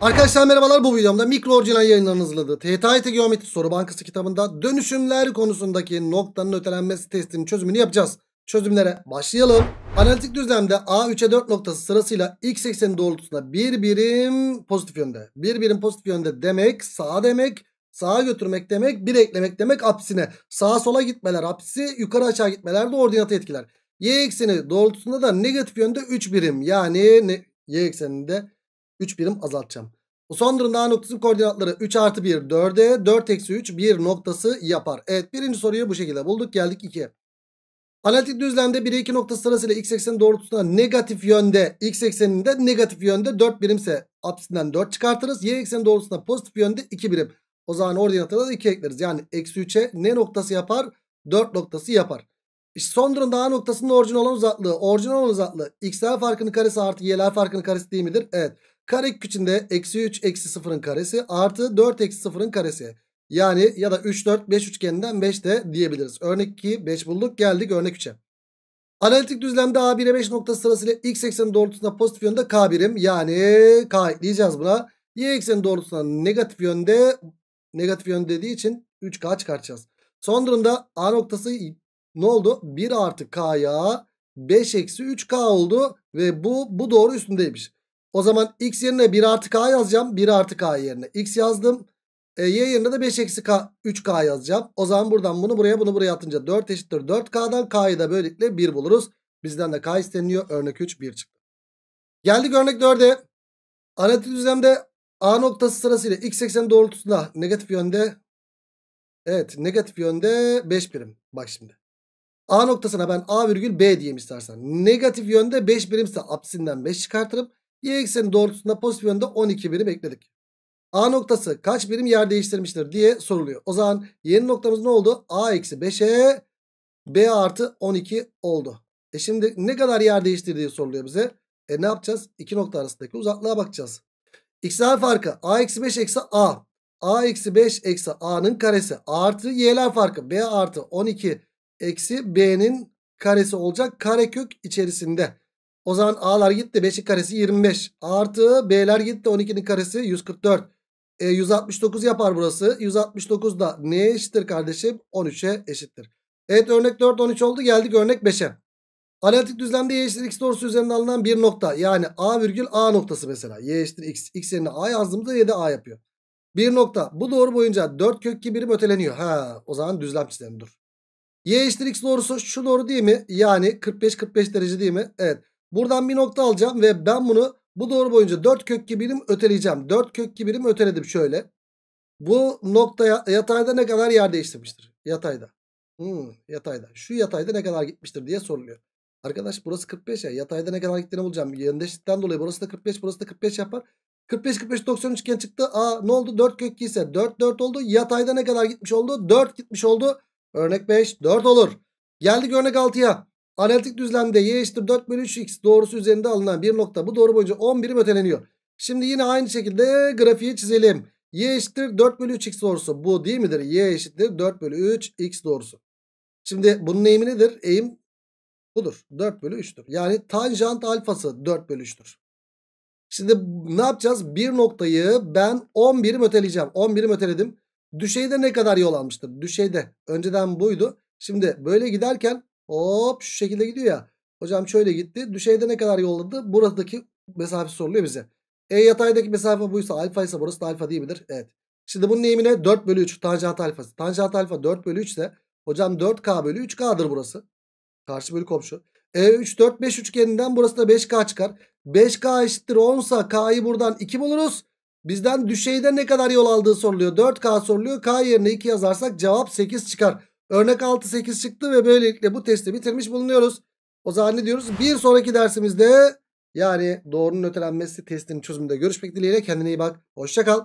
Arkadaşlar merhabalar bu videomda mikro orijinal yayınlarının hazırladığı TTIT Geometri Soru Bankası kitabında dönüşümler konusundaki noktanın ötelenmesi testinin çözümünü yapacağız. Çözümlere başlayalım. Analitik düzlemde A3'e 4 noktası sırasıyla x ekseni doğrultusunda bir birim pozitif yönde. Bir birim pozitif yönde demek sağa demek sağa götürmek demek bir eklemek demek apsine. Sağa sola gitmeler apsi yukarı aşağı gitmeler de ordinatı etkiler. Y ekseni doğrultusunda da negatif yönde 3 birim yani ne, y ekseninde 3 birim azaltacağım. Bu son durumda A noktasının koordinatları 3 artı 1 4'e 4 eksi 3 1 noktası yapar. Evet birinci soruyu bu şekilde bulduk geldik 2'ye. Analitik düzlemde 1'e 2 noktası sırasıyla x ekseni doğrultusunda negatif yönde x ekseninde negatif yönde 4 birimse apsinden 4 çıkartırız. Y ekseni doğrultusunda pozitif yönde 2 birim. O zaman ordinatına da 2 ekleriz. Yani eksi 3'e ne noktası yapar? 4 noktası yapar. İşte son durumda A noktasının orijinal olan uzaklığı. Orijinal olan uzaklığı x'ler farkının karesi artı y'ler farkının karesi değil midir? Evet. Karek içinde eksi 3 eksi 0'ın karesi artı 4 eksi 0'ın karesi. Yani ya da 3 4 5 üçgeninden 5 de diyebiliriz. Örnek 2 5 bulduk geldik örnek 3'e. Analitik düzlemde A1'e 5 noktası sırasıyla x ekseni doğrultusunda pozitif yönde K birim yani K ekleyeceğiz buna. Y ekseni doğrultusunda negatif yönde negatif yön dediği için 3K çıkartacağız. Son durumda A noktası ne oldu? 1 artı K'ya 5 eksi 3K oldu ve bu bu doğru üstündeymiş. O zaman x yerine 1 artı k yazacağım. 1 artı k yerine x yazdım. E, y yerine de 5 eksi k 3k yazacağım. O zaman buradan bunu buraya bunu buraya atınca 4 eşittir 4k'dan k'yı da böylelikle 1 buluruz. Bizden de k isteniliyor. Örnek 3 1 çıktı. Geldik örnek 4'e. Analitik düzlemde A noktası sırasıyla x ekseni doğrultusunda negatif yönde Evet negatif yönde 5 birim. Bak şimdi. A noktasına ben A virgül B diyeyim istersen. Negatif yönde 5 birimse apsinden 5 çıkartırım. Y ekseni doğrultusunda pozitif yönde 12 birim ekledik. A noktası kaç birim yer değiştirmiştir diye soruluyor. O zaman yeni noktamız ne oldu? A eksi 5'e B artı 12 oldu. E şimdi ne kadar yer değiştirdiği soruluyor bize. E ne yapacağız? İki nokta arasındaki uzaklığa bakacağız. X'ler farkı A eksi 5 eksi A. A eksi 5 eksi A'nın karesi artı Y'ler farkı B artı 12 eksi B'nin karesi olacak karekök içerisinde. O zaman A'lar gitti 5'in karesi 25. Artı B'ler gitti 12'nin karesi 144. E, 169 yapar burası. 169 da neye eşittir kardeşim? 13'e eşittir. Evet örnek 4 13 oldu. Geldik örnek 5'e. Analitik düzlemde y eşittir x doğrusu üzerinde alınan bir nokta. Yani a virgül a noktası mesela. y eşittir x. x yerine a yazdığımızda y de a yapıyor. Bir nokta. Bu doğru boyunca 4 kök 2 birim öteleniyor. Ha, o zaman düzlem çizelim dur. y eşittir x doğrusu şu doğru değil mi? Yani 45-45 derece değil mi? Evet. Buradan bir nokta alacağım ve ben bunu bu doğru boyunca 4 gibi birim öteleyeceğim. 4 gibi birim öteledim şöyle. Bu noktaya yatayda ne kadar yer değiştirmiştir? Yatayda. Hmm, yatayda. Şu yatayda ne kadar gitmiştir diye soruluyor. Arkadaş burası 45 ya. Yatayda ne kadar gittiğini bulacağım. Yendeşlikten dolayı burası da 45 burası da 45 yapar. 45 45 90 üçgen çıktı. Aa ne oldu? 4 kök ise 4 4 oldu. Yatayda ne kadar gitmiş oldu? 4 gitmiş oldu. Örnek 5 4 olur. Geldik örnek 6'ya. Analitik düzlemde y eşittir 4 bölü 3x doğrusu üzerinde alınan bir nokta bu doğru boyunca 10 birim öteleniyor. Şimdi yine aynı şekilde grafiği çizelim. y eşittir 4 bölü 3x doğrusu bu değil midir? y eşittir 4 bölü 3x doğrusu. Şimdi bunun eğimi nedir? Eğim budur. 4 bölü 3'tür. Yani tanjant alfası 4 bölü 3'tür. Şimdi ne yapacağız? Bir noktayı ben 10 birim öteleyeceğim. 10 birim öteledim. Düşeyde ne kadar yol almıştır? Düşeyde önceden buydu. Şimdi böyle giderken Hop şu şekilde gidiyor ya. Hocam şöyle gitti. Düşeyde ne kadar yolladı? Buradaki mesafe soruluyor bize. E yataydaki mesafe buysa alfa ise burası da alfa diyebilir. Evet. Şimdi bunun eğimine 4 bölü 3 tanjant alfası. Tanjant alfa 4 bölü 3 ise hocam 4k bölü 3k'dır burası. Karşı bölü komşu. E 3 4 5 üçgeninden burası da 5k çıkar. 5k eşittir 10 sa k'yı buradan 2 buluruz. Bizden düşeyde ne kadar yol aldığı soruluyor. 4k soruluyor. K yerine 2 yazarsak cevap 8 çıkar. Örnek 6-8 çıktı ve böylelikle bu testi bitirmiş bulunuyoruz. O zaman ne diyoruz? Bir sonraki dersimizde yani doğrunun ötelenmesi testinin çözümünde görüşmek dileğiyle kendine iyi bak. Hoşçakal.